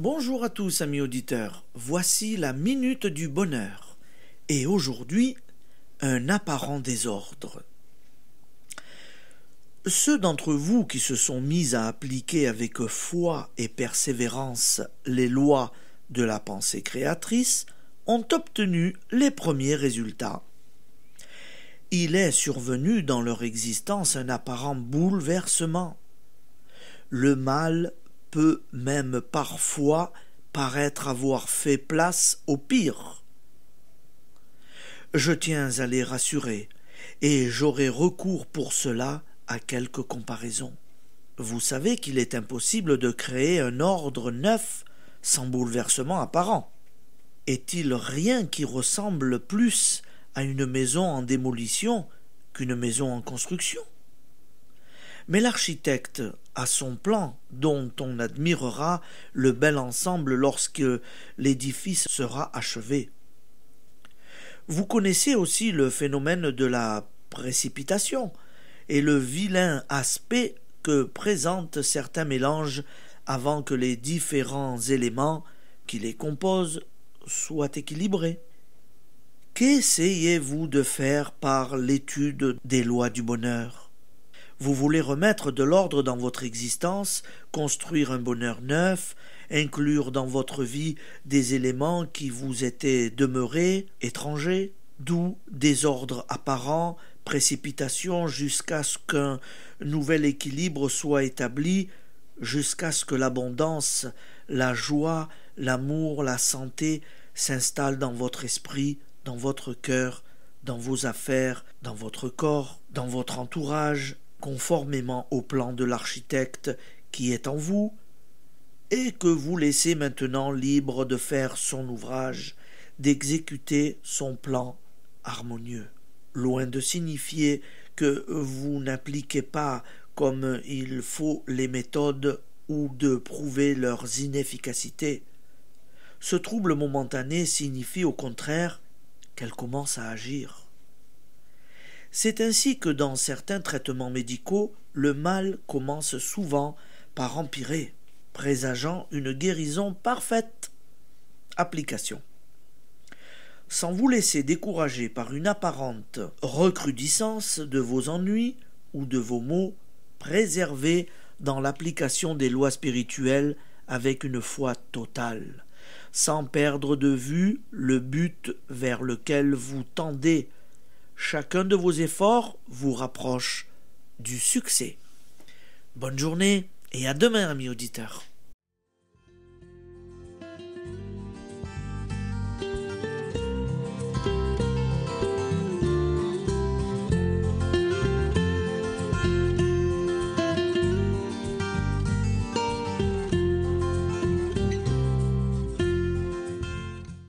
Bonjour à tous amis auditeurs, voici la minute du bonheur. Et aujourd'hui, un apparent désordre. Ceux d'entre vous qui se sont mis à appliquer avec foi et persévérance les lois de la pensée créatrice ont obtenu les premiers résultats. Il est survenu dans leur existence un apparent bouleversement. Le mal peut même parfois paraître avoir fait place au pire. Je tiens à les rassurer, et j'aurai recours pour cela à quelques comparaisons. Vous savez qu'il est impossible de créer un ordre neuf sans bouleversement apparent. Est-il rien qui ressemble plus à une maison en démolition qu'une maison en construction mais l'architecte a son plan, dont on admirera le bel ensemble lorsque l'édifice sera achevé. Vous connaissez aussi le phénomène de la précipitation et le vilain aspect que présentent certains mélanges avant que les différents éléments qui les composent soient équilibrés. Qu'essayez-vous de faire par l'étude des lois du bonheur vous voulez remettre de l'ordre dans votre existence, construire un bonheur neuf, inclure dans votre vie des éléments qui vous étaient demeurés étrangers, d'où désordre apparent, précipitation jusqu'à ce qu'un nouvel équilibre soit établi, jusqu'à ce que l'abondance, la joie, l'amour, la santé s'installent dans votre esprit, dans votre cœur, dans vos affaires, dans votre corps, dans votre entourage, conformément au plan de l'architecte qui est en vous, et que vous laissez maintenant libre de faire son ouvrage, d'exécuter son plan harmonieux. Loin de signifier que vous n'appliquez pas comme il faut les méthodes ou de prouver leurs inefficacités. Ce trouble momentané signifie au contraire qu'elle commence à agir. C'est ainsi que dans certains traitements médicaux, le mal commence souvent par empirer, présageant une guérison parfaite. Application. Sans vous laisser décourager par une apparente recrudescence de vos ennuis ou de vos maux, préservez dans l'application des lois spirituelles avec une foi totale, sans perdre de vue le but vers lequel vous tendez Chacun de vos efforts vous rapproche du succès. Bonne journée et à demain, amis auditeurs.